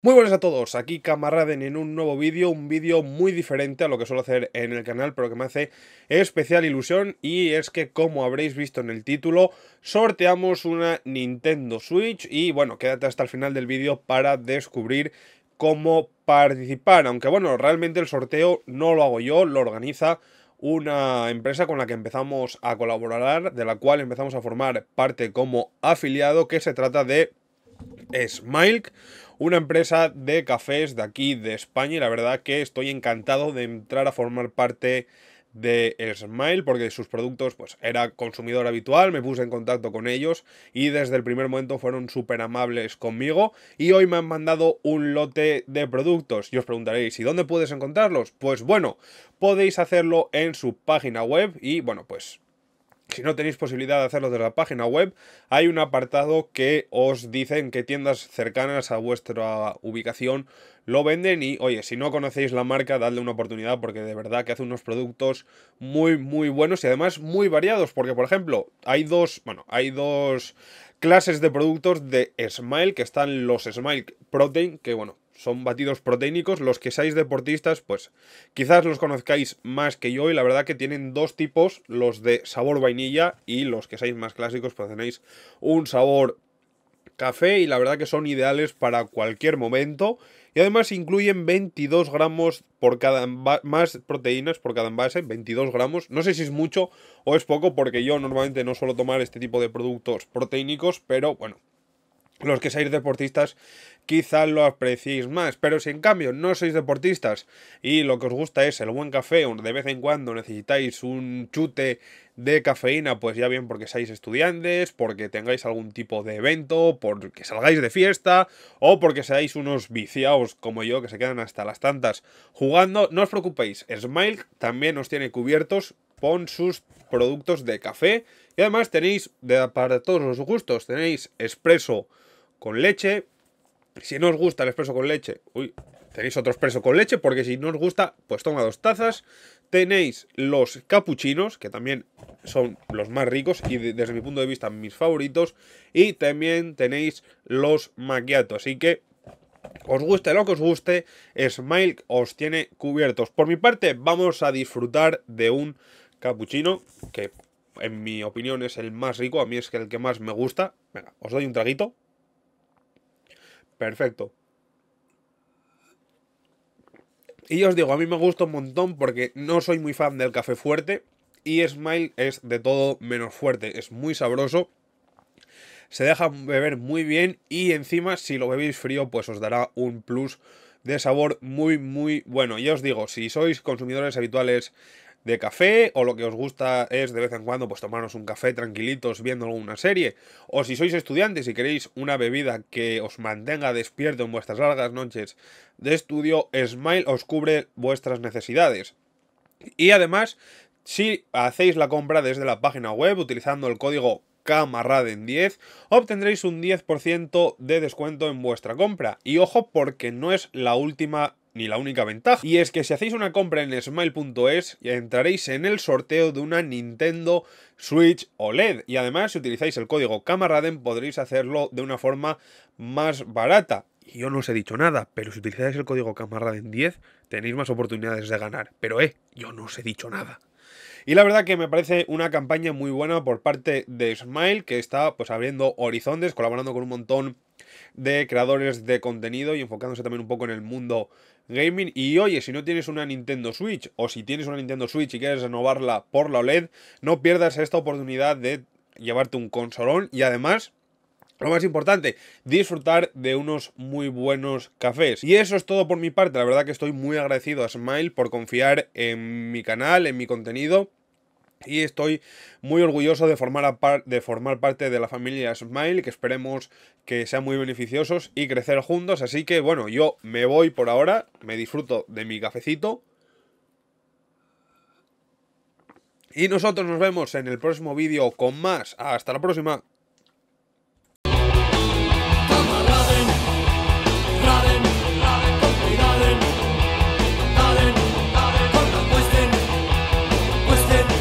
Muy buenas a todos, aquí Camaraden en un nuevo vídeo, un vídeo muy diferente a lo que suelo hacer en el canal, pero que me hace especial ilusión y es que como habréis visto en el título, sorteamos una Nintendo Switch y bueno, quédate hasta el final del vídeo para descubrir cómo participar, aunque bueno, realmente el sorteo no lo hago yo, lo organiza una empresa con la que empezamos a colaborar, de la cual empezamos a formar parte como afiliado, que se trata de Smile una empresa de cafés de aquí de España y la verdad que estoy encantado de entrar a formar parte de Smile porque sus productos pues era consumidor habitual, me puse en contacto con ellos y desde el primer momento fueron súper amables conmigo y hoy me han mandado un lote de productos y os preguntaréis ¿y dónde puedes encontrarlos? Pues bueno, podéis hacerlo en su página web y bueno pues si no tenéis posibilidad de hacerlo desde la página web, hay un apartado que os dicen que tiendas cercanas a vuestra ubicación lo venden y, oye, si no conocéis la marca, dadle una oportunidad porque de verdad que hace unos productos muy, muy buenos y además muy variados. Porque, por ejemplo, hay dos, bueno, hay dos clases de productos de Smile, que están los Smile Protein, que, bueno, son batidos proteínicos. Los que seáis deportistas, pues quizás los conozcáis más que yo. Y la verdad que tienen dos tipos: los de sabor vainilla y los que seáis más clásicos, pues tenéis un sabor café. Y la verdad que son ideales para cualquier momento. Y además incluyen 22 gramos por cada más proteínas por cada envase, 22 gramos. No sé si es mucho o es poco, porque yo normalmente no suelo tomar este tipo de productos proteínicos, pero bueno, los que seáis deportistas quizás lo apreciéis más, pero si en cambio no sois deportistas y lo que os gusta es el buen café o de vez en cuando necesitáis un chute de cafeína, pues ya bien porque seáis estudiantes, porque tengáis algún tipo de evento, porque salgáis de fiesta o porque seáis unos viciados como yo que se quedan hasta las tantas jugando, no os preocupéis, Smile también os tiene cubiertos con sus productos de café y además tenéis para todos los gustos, tenéis expreso con leche. Si no os gusta el expreso con leche, uy, tenéis otro expreso con leche, porque si no os gusta, pues toma dos tazas. Tenéis los capuchinos, que también son los más ricos y desde mi punto de vista mis favoritos. Y también tenéis los macchiato Así que os guste lo que os guste, Smile os tiene cubiertos. Por mi parte, vamos a disfrutar de un capuchino que en mi opinión es el más rico, a mí es el que más me gusta. Venga, os doy un traguito. Perfecto. Y os digo, a mí me gusta un montón porque no soy muy fan del café fuerte y Smile es de todo menos fuerte, es muy sabroso. Se deja beber muy bien y encima si lo bebéis frío pues os dará un plus de sabor muy muy bueno. y os digo, si sois consumidores habituales de café, o lo que os gusta es de vez en cuando pues tomaros un café tranquilitos viendo alguna serie, o si sois estudiantes y queréis una bebida que os mantenga despierto en vuestras largas noches de estudio, Smile os cubre vuestras necesidades. Y además, si hacéis la compra desde la página web utilizando el código Camaraden 10, obtendréis un 10% de descuento en vuestra compra. Y ojo porque no es la última ni la única ventaja. Y es que si hacéis una compra en smile.es, entraréis en el sorteo de una Nintendo Switch OLED. Y además, si utilizáis el código Camaraden, podréis hacerlo de una forma más barata. Y yo no os he dicho nada, pero si utilizáis el código Camaraden 10, tenéis más oportunidades de ganar. Pero eh, yo no os he dicho nada. Y la verdad que me parece una campaña muy buena por parte de Smile, que está pues abriendo horizontes, colaborando con un montón de creadores de contenido y enfocándose también un poco en el mundo gaming. Y oye, si no tienes una Nintendo Switch o si tienes una Nintendo Switch y quieres renovarla por la OLED, no pierdas esta oportunidad de llevarte un consolón y además lo más importante, disfrutar de unos muy buenos cafés. Y eso es todo por mi parte. La verdad que estoy muy agradecido a Smile por confiar en mi canal, en mi contenido y estoy muy orgulloso de formar, de formar parte de la familia Smile, que esperemos que sean muy beneficiosos y crecer juntos. Así que bueno, yo me voy por ahora, me disfruto de mi cafecito. Y nosotros nos vemos en el próximo vídeo con más. Hasta la próxima.